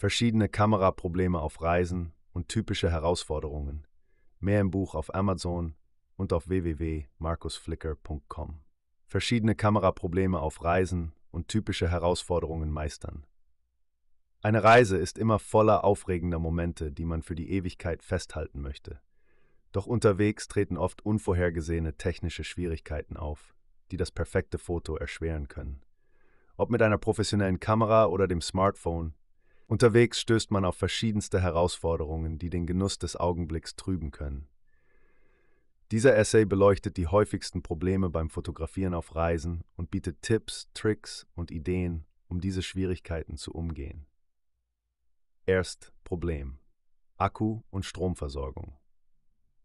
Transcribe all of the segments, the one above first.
verschiedene Kameraprobleme auf Reisen und typische Herausforderungen. Mehr im Buch auf Amazon und auf www.markusflicker.com. Verschiedene Kameraprobleme auf Reisen und typische Herausforderungen meistern. Eine Reise ist immer voller aufregender Momente, die man für die Ewigkeit festhalten möchte. Doch unterwegs treten oft unvorhergesehene technische Schwierigkeiten auf, die das perfekte Foto erschweren können. Ob mit einer professionellen Kamera oder dem Smartphone, Unterwegs stößt man auf verschiedenste Herausforderungen, die den Genuss des Augenblicks trüben können. Dieser Essay beleuchtet die häufigsten Probleme beim Fotografieren auf Reisen und bietet Tipps, Tricks und Ideen, um diese Schwierigkeiten zu umgehen. Erst Problem. Akku- und Stromversorgung.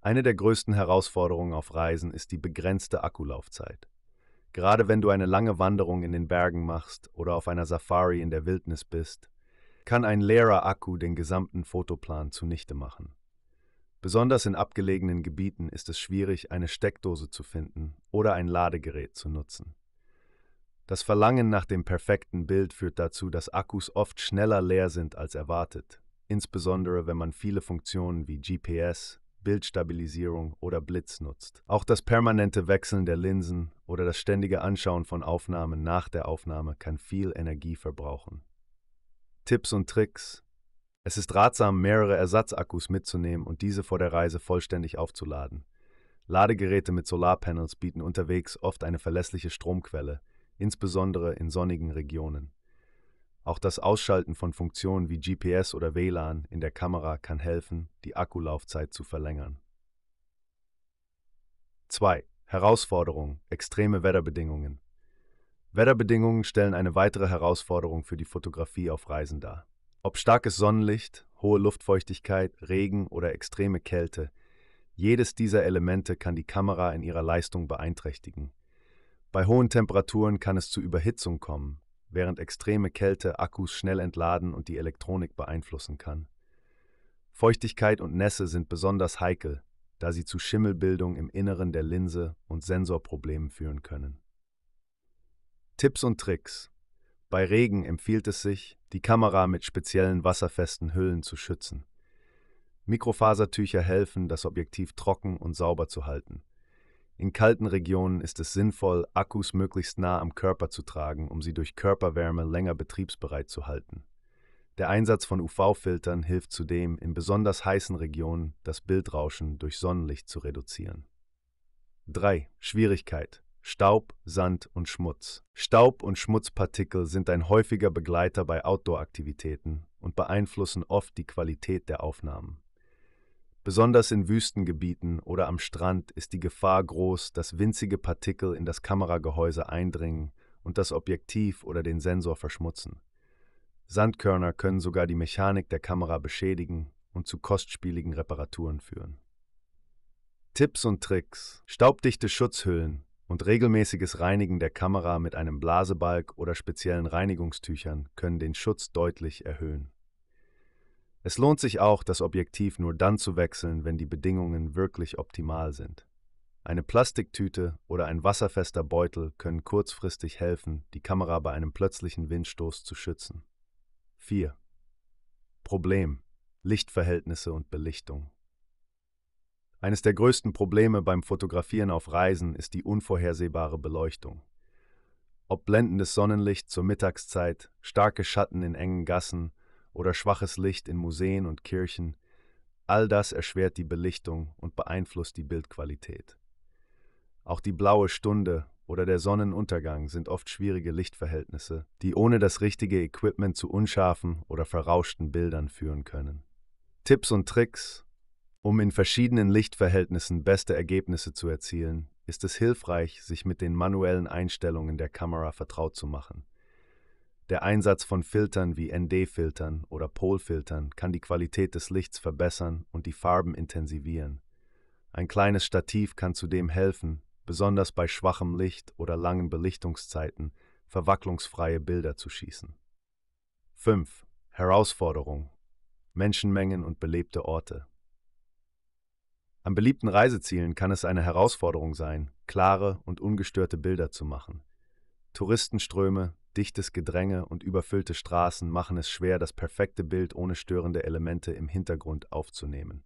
Eine der größten Herausforderungen auf Reisen ist die begrenzte Akkulaufzeit. Gerade wenn du eine lange Wanderung in den Bergen machst oder auf einer Safari in der Wildnis bist, kann ein leerer Akku den gesamten Fotoplan zunichte machen. Besonders in abgelegenen Gebieten ist es schwierig, eine Steckdose zu finden oder ein Ladegerät zu nutzen. Das Verlangen nach dem perfekten Bild führt dazu, dass Akkus oft schneller leer sind als erwartet, insbesondere wenn man viele Funktionen wie GPS, Bildstabilisierung oder Blitz nutzt. Auch das permanente Wechseln der Linsen oder das ständige Anschauen von Aufnahmen nach der Aufnahme kann viel Energie verbrauchen. Tipps und Tricks. Es ist ratsam, mehrere Ersatzakkus mitzunehmen und diese vor der Reise vollständig aufzuladen. Ladegeräte mit Solarpanels bieten unterwegs oft eine verlässliche Stromquelle, insbesondere in sonnigen Regionen. Auch das Ausschalten von Funktionen wie GPS oder WLAN in der Kamera kann helfen, die Akkulaufzeit zu verlängern. 2. Herausforderung: extreme Wetterbedingungen. Wetterbedingungen stellen eine weitere Herausforderung für die Fotografie auf Reisen dar. Ob starkes Sonnenlicht, hohe Luftfeuchtigkeit, Regen oder extreme Kälte, jedes dieser Elemente kann die Kamera in ihrer Leistung beeinträchtigen. Bei hohen Temperaturen kann es zu Überhitzung kommen, während extreme Kälte Akkus schnell entladen und die Elektronik beeinflussen kann. Feuchtigkeit und Nässe sind besonders heikel, da sie zu Schimmelbildung im Inneren der Linse und Sensorproblemen führen können. Tipps und Tricks. Bei Regen empfiehlt es sich, die Kamera mit speziellen wasserfesten Hüllen zu schützen. Mikrofasertücher helfen, das Objektiv trocken und sauber zu halten. In kalten Regionen ist es sinnvoll, Akkus möglichst nah am Körper zu tragen, um sie durch Körperwärme länger betriebsbereit zu halten. Der Einsatz von UV-Filtern hilft zudem, in besonders heißen Regionen das Bildrauschen durch Sonnenlicht zu reduzieren. 3. Schwierigkeit. Staub, Sand und Schmutz. Staub und Schmutzpartikel sind ein häufiger Begleiter bei Outdoor-Aktivitäten und beeinflussen oft die Qualität der Aufnahmen. Besonders in Wüstengebieten oder am Strand ist die Gefahr groß, dass winzige Partikel in das Kameragehäuse eindringen und das Objektiv oder den Sensor verschmutzen. Sandkörner können sogar die Mechanik der Kamera beschädigen und zu kostspieligen Reparaturen führen. Tipps und Tricks: Staubdichte Schutzhüllen und regelmäßiges Reinigen der Kamera mit einem Blasebalg oder speziellen Reinigungstüchern können den Schutz deutlich erhöhen. Es lohnt sich auch, das Objektiv nur dann zu wechseln, wenn die Bedingungen wirklich optimal sind. Eine Plastiktüte oder ein wasserfester Beutel können kurzfristig helfen, die Kamera bei einem plötzlichen Windstoß zu schützen. 4. Problem Lichtverhältnisse und Belichtung eines der größten Probleme beim Fotografieren auf Reisen ist die unvorhersehbare Beleuchtung. Ob blendendes Sonnenlicht zur Mittagszeit, starke Schatten in engen Gassen oder schwaches Licht in Museen und Kirchen, all das erschwert die Belichtung und beeinflusst die Bildqualität. Auch die blaue Stunde oder der Sonnenuntergang sind oft schwierige Lichtverhältnisse, die ohne das richtige Equipment zu unscharfen oder verrauschten Bildern führen können. Tipps und Tricks, um in verschiedenen Lichtverhältnissen beste Ergebnisse zu erzielen, ist es hilfreich, sich mit den manuellen Einstellungen der Kamera vertraut zu machen. Der Einsatz von Filtern wie ND-Filtern oder Polfiltern kann die Qualität des Lichts verbessern und die Farben intensivieren. Ein kleines Stativ kann zudem helfen, besonders bei schwachem Licht oder langen Belichtungszeiten verwacklungsfreie Bilder zu schießen. 5. Herausforderung Menschenmengen und belebte Orte an beliebten Reisezielen kann es eine Herausforderung sein, klare und ungestörte Bilder zu machen. Touristenströme, dichtes Gedränge und überfüllte Straßen machen es schwer, das perfekte Bild ohne störende Elemente im Hintergrund aufzunehmen.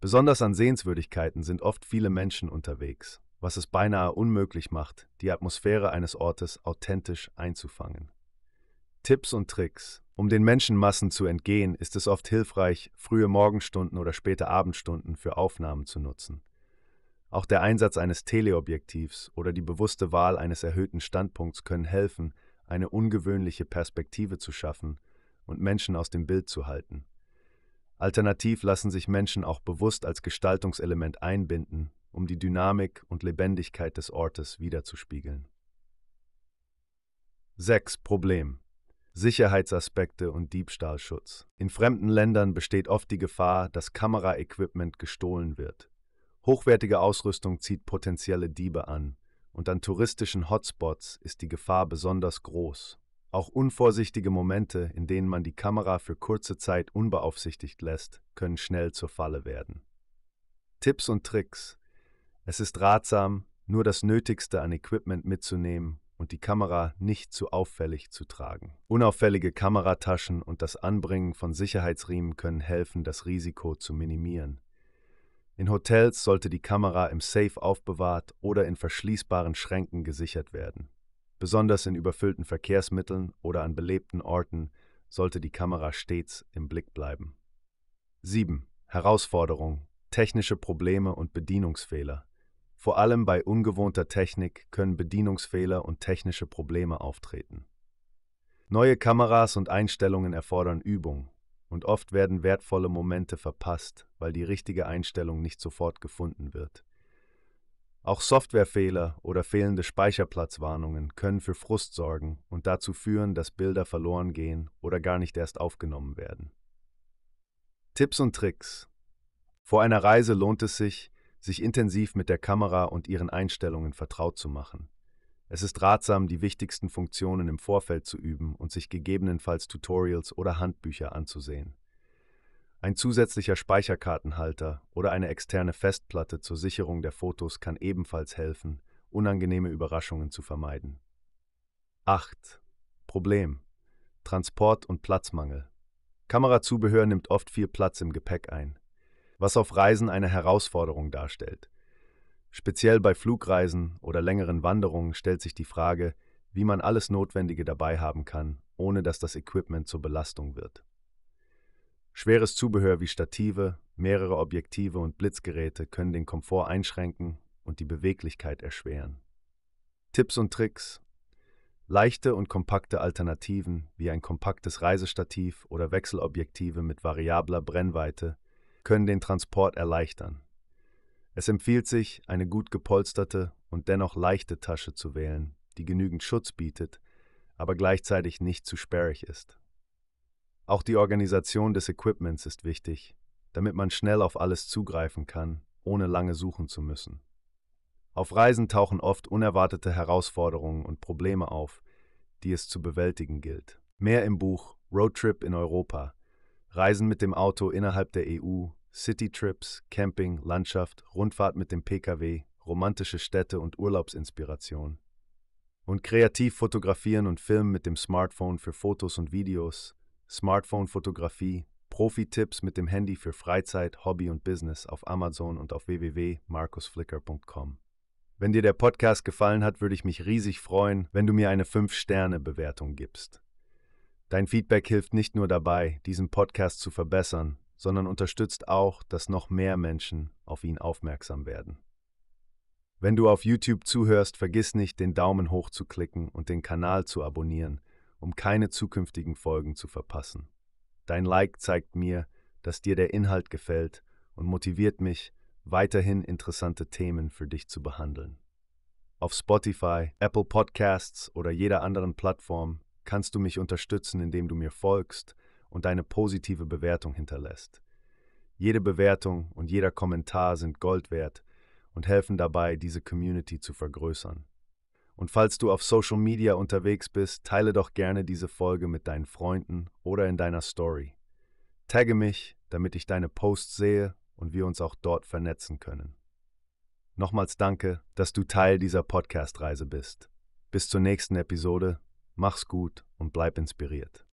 Besonders an Sehenswürdigkeiten sind oft viele Menschen unterwegs, was es beinahe unmöglich macht, die Atmosphäre eines Ortes authentisch einzufangen. Tipps und Tricks. Um den Menschenmassen zu entgehen, ist es oft hilfreich, frühe Morgenstunden oder späte Abendstunden für Aufnahmen zu nutzen. Auch der Einsatz eines Teleobjektivs oder die bewusste Wahl eines erhöhten Standpunkts können helfen, eine ungewöhnliche Perspektive zu schaffen und Menschen aus dem Bild zu halten. Alternativ lassen sich Menschen auch bewusst als Gestaltungselement einbinden, um die Dynamik und Lebendigkeit des Ortes wiederzuspiegeln. 6. Problem Sicherheitsaspekte und Diebstahlschutz. In fremden Ländern besteht oft die Gefahr, dass Kameraequipment gestohlen wird. Hochwertige Ausrüstung zieht potenzielle Diebe an, und an touristischen Hotspots ist die Gefahr besonders groß. Auch unvorsichtige Momente, in denen man die Kamera für kurze Zeit unbeaufsichtigt lässt, können schnell zur Falle werden. Tipps und Tricks. Es ist ratsam, nur das Nötigste an Equipment mitzunehmen und die Kamera nicht zu auffällig zu tragen. Unauffällige Kamerataschen und das Anbringen von Sicherheitsriemen können helfen, das Risiko zu minimieren. In Hotels sollte die Kamera im Safe aufbewahrt oder in verschließbaren Schränken gesichert werden. Besonders in überfüllten Verkehrsmitteln oder an belebten Orten sollte die Kamera stets im Blick bleiben. 7. Herausforderung, technische Probleme und Bedienungsfehler. Vor allem bei ungewohnter Technik können Bedienungsfehler und technische Probleme auftreten. Neue Kameras und Einstellungen erfordern Übung und oft werden wertvolle Momente verpasst, weil die richtige Einstellung nicht sofort gefunden wird. Auch Softwarefehler oder fehlende Speicherplatzwarnungen können für Frust sorgen und dazu führen, dass Bilder verloren gehen oder gar nicht erst aufgenommen werden. Tipps und Tricks Vor einer Reise lohnt es sich, sich intensiv mit der Kamera und ihren Einstellungen vertraut zu machen. Es ist ratsam, die wichtigsten Funktionen im Vorfeld zu üben und sich gegebenenfalls Tutorials oder Handbücher anzusehen. Ein zusätzlicher Speicherkartenhalter oder eine externe Festplatte zur Sicherung der Fotos kann ebenfalls helfen, unangenehme Überraschungen zu vermeiden. 8. Problem Transport und Platzmangel. Kamerazubehör nimmt oft viel Platz im Gepäck ein was auf Reisen eine Herausforderung darstellt. Speziell bei Flugreisen oder längeren Wanderungen stellt sich die Frage, wie man alles Notwendige dabei haben kann, ohne dass das Equipment zur Belastung wird. Schweres Zubehör wie Stative, mehrere Objektive und Blitzgeräte können den Komfort einschränken und die Beweglichkeit erschweren. Tipps und Tricks Leichte und kompakte Alternativen wie ein kompaktes Reisestativ oder Wechselobjektive mit variabler Brennweite können den Transport erleichtern. Es empfiehlt sich, eine gut gepolsterte und dennoch leichte Tasche zu wählen, die genügend Schutz bietet, aber gleichzeitig nicht zu sperrig ist. Auch die Organisation des Equipments ist wichtig, damit man schnell auf alles zugreifen kann, ohne lange suchen zu müssen. Auf Reisen tauchen oft unerwartete Herausforderungen und Probleme auf, die es zu bewältigen gilt. Mehr im Buch Roadtrip in Europa Reisen mit dem Auto innerhalb der EU, Citytrips, Camping, Landschaft, Rundfahrt mit dem Pkw, romantische Städte und Urlaubsinspiration. Und kreativ fotografieren und filmen mit dem Smartphone für Fotos und Videos, Smartphone-Fotografie, Profi-Tipps mit dem Handy für Freizeit, Hobby und Business auf Amazon und auf www.markusflicker.com. Wenn dir der Podcast gefallen hat, würde ich mich riesig freuen, wenn du mir eine 5-Sterne-Bewertung gibst. Dein Feedback hilft nicht nur dabei, diesen Podcast zu verbessern, sondern unterstützt auch, dass noch mehr Menschen auf ihn aufmerksam werden. Wenn du auf YouTube zuhörst, vergiss nicht, den Daumen hoch zu klicken und den Kanal zu abonnieren, um keine zukünftigen Folgen zu verpassen. Dein Like zeigt mir, dass dir der Inhalt gefällt und motiviert mich, weiterhin interessante Themen für dich zu behandeln. Auf Spotify, Apple Podcasts oder jeder anderen Plattform kannst du mich unterstützen, indem du mir folgst und eine positive Bewertung hinterlässt. Jede Bewertung und jeder Kommentar sind Gold wert und helfen dabei, diese Community zu vergrößern. Und falls du auf Social Media unterwegs bist, teile doch gerne diese Folge mit deinen Freunden oder in deiner Story. Tagge mich, damit ich deine Posts sehe und wir uns auch dort vernetzen können. Nochmals danke, dass du Teil dieser Podcast-Reise bist. Bis zur nächsten Episode Mach's gut und bleib inspiriert.